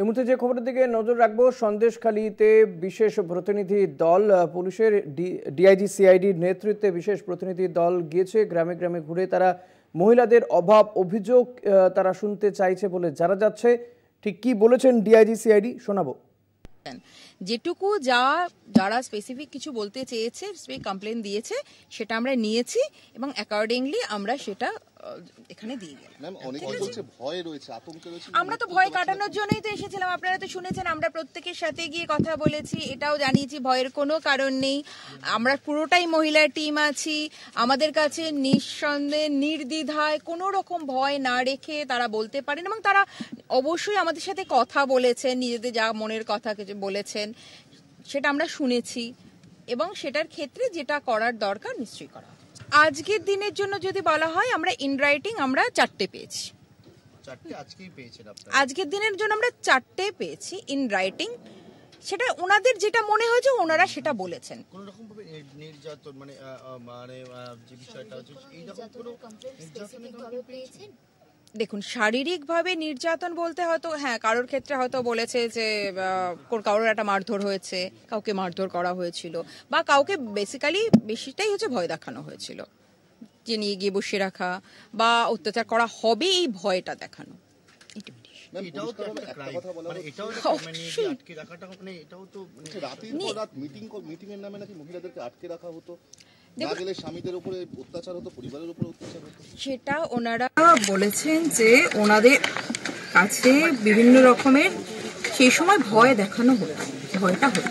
এই যে খবরের দিকে নজর রাখবো সন্দেশখালীতে বিশেষ প্রতিনিধি দল পুলিশের ডিআইজি সিআইডির নেতৃত্বে বিশেষ প্রতিনিধি দল গিয়েছে গ্রামে গ্রামে ঘুরে তারা মহিলাদের অভাব অভিযোগ তারা শুনতে চাইছে বলে যারা যাচ্ছে ঠিক কি বলেছেন ডিআইজি সিআইডি শোনাবো যেটুকু যা যারা স্পেসিফিক কিছু বলতে চেয়েছে কমপ্লেন দিয়েছে সেটা আমরা নিয়েছি এবং অ্যাকর্ডিংলি আমরা সেটা এখানে দিয়ে গেলাম আমরা তো ভয় কাটানোর জন্যই তো এসেছিলাম আপনারা তো শুনেছেন আমরা প্রত্যেকের সাথে গিয়ে কথা বলেছি এটাও জানিয়েছি ভয়ের কোনো কারণ নেই আমরা পুরোটাই মহিলা টিম আছি আমাদের কাছে নিঃসন্দেহে নির্দ্বিধায় কোনো রকম ভয় না রেখে তারা বলতে পারেন এবং তারা অবশ্যই আমাদের সাথে কথা বলেছেন নিজেদের যা মনের কথা কিছু বলেছেন করেছেন সেটা আমরা শুনেছি এবং সেটার ক্ষেত্রে যেটা করার দরকার নিশ্চয়ই করা আজকের দিনের জন্য যদি বলা হয় আমরা ইন রাইটিং আমরা চারটে পেয়েছি আজকের দিনের জন্য আমরা চারটে পেয়েছি ইন রাইটিং সেটা ওনাদের যেটা মনে হয়েছে ওনারা সেটা বলেছেন নির্যাতন মানে মানে যে বিষয়টা এই রকম কোনো পেয়েছেন দেখুন শারীরিকভাবে নির্যাতন বলতে হয়তো হ্যাঁ কারোর ক্ষেত্রে হয়তো বলেছে যে কারোর একটা মারধর হয়েছে কাউকে মারধর করা হয়েছিল বা কাউকে বেসিক্যালি বেশিটাই হচ্ছে ভয় দেখানো হয়েছিল যে নিয়ে গিয়ে বসিয়ে রাখা বা অত্যাচার করা হবে এই ভয়টা দেখানো আটকে রাখা হতো সেটা ওনারা বলেছেন যে ওনাদের কাছে বিভিন্ন রকমের সেই সময় ভয় দেখানো হতো ভয়টা হতো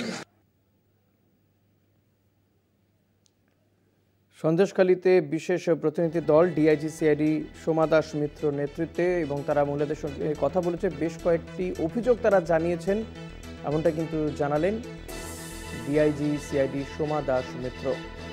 সন্দেশখালীতে বিশেষ প্রতিনিধি দল ডিআইজি সিআইডি সোমা দাস মিত্র নেতৃত্বে এবং তারা মহিলাদের সঙ্গে কথা বলেছে বেশ কয়েকটি অভিযোগ তারা জানিয়েছেন এমনটা কিন্তু জানালেন ডিআইজি সিআইডি সোমা দাস মিত্র